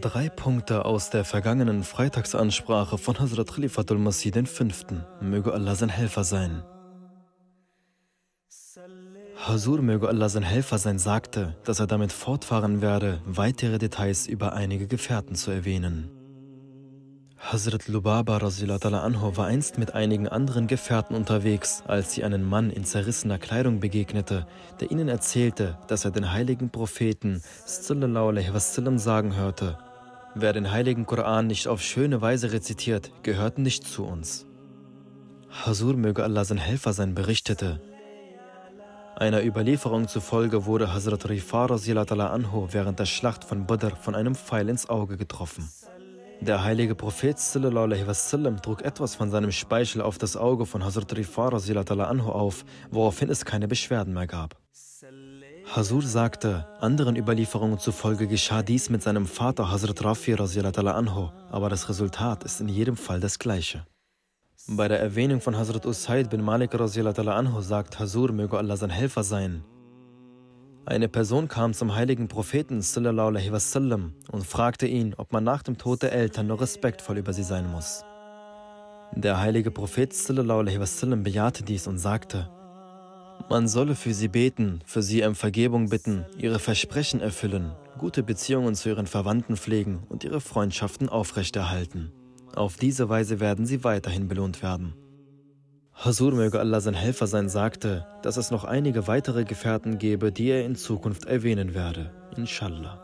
Drei Punkte aus der vergangenen Freitagsansprache von Hazrat Khalifatul Masih V. Möge Allah sein Helfer sein. Hazur, möge Allah sein Helfer sein, sagte, dass er damit fortfahren werde, weitere Details über einige Gefährten zu erwähnen. Hazrat Lubaba anho war einst mit einigen anderen Gefährten unterwegs, als sie einem Mann in zerrissener Kleidung begegnete, der ihnen erzählte, dass er den heiligen Propheten wasallam sagen hörte: Wer den heiligen Koran nicht auf schöne Weise rezitiert, gehört nicht zu uns. Hazur möge Allah sein Helfer sein, berichtete. Einer Überlieferung zufolge wurde Hazrat Rifa anho während der Schlacht von Badr von einem Pfeil ins Auge getroffen. Der heilige Prophet wasallam, trug etwas von seinem Speichel auf das Auge von Hazrat Rifar anhu auf, woraufhin es keine Beschwerden mehr gab. Hazur sagte, anderen Überlieferungen zufolge geschah dies mit seinem Vater Hazrat Rafi anhu, aber das Resultat ist in jedem Fall das gleiche. Bei der Erwähnung von Hazrat Usaid bin Malik anhu sagt Hazur, möge Allah sein Helfer sein, eine Person kam zum heiligen Propheten wasallam, und fragte ihn, ob man nach dem Tod der Eltern nur respektvoll über sie sein muss. Der heilige Prophet wasallam bejahte dies und sagte, man solle für sie beten, für sie um Vergebung bitten, ihre Versprechen erfüllen, gute Beziehungen zu ihren Verwandten pflegen und ihre Freundschaften aufrechterhalten. Auf diese Weise werden sie weiterhin belohnt werden. Hasur möge Allah sein Helfer sein, sagte, dass es noch einige weitere Gefährten gebe, die er in Zukunft erwähnen werde. Inshallah.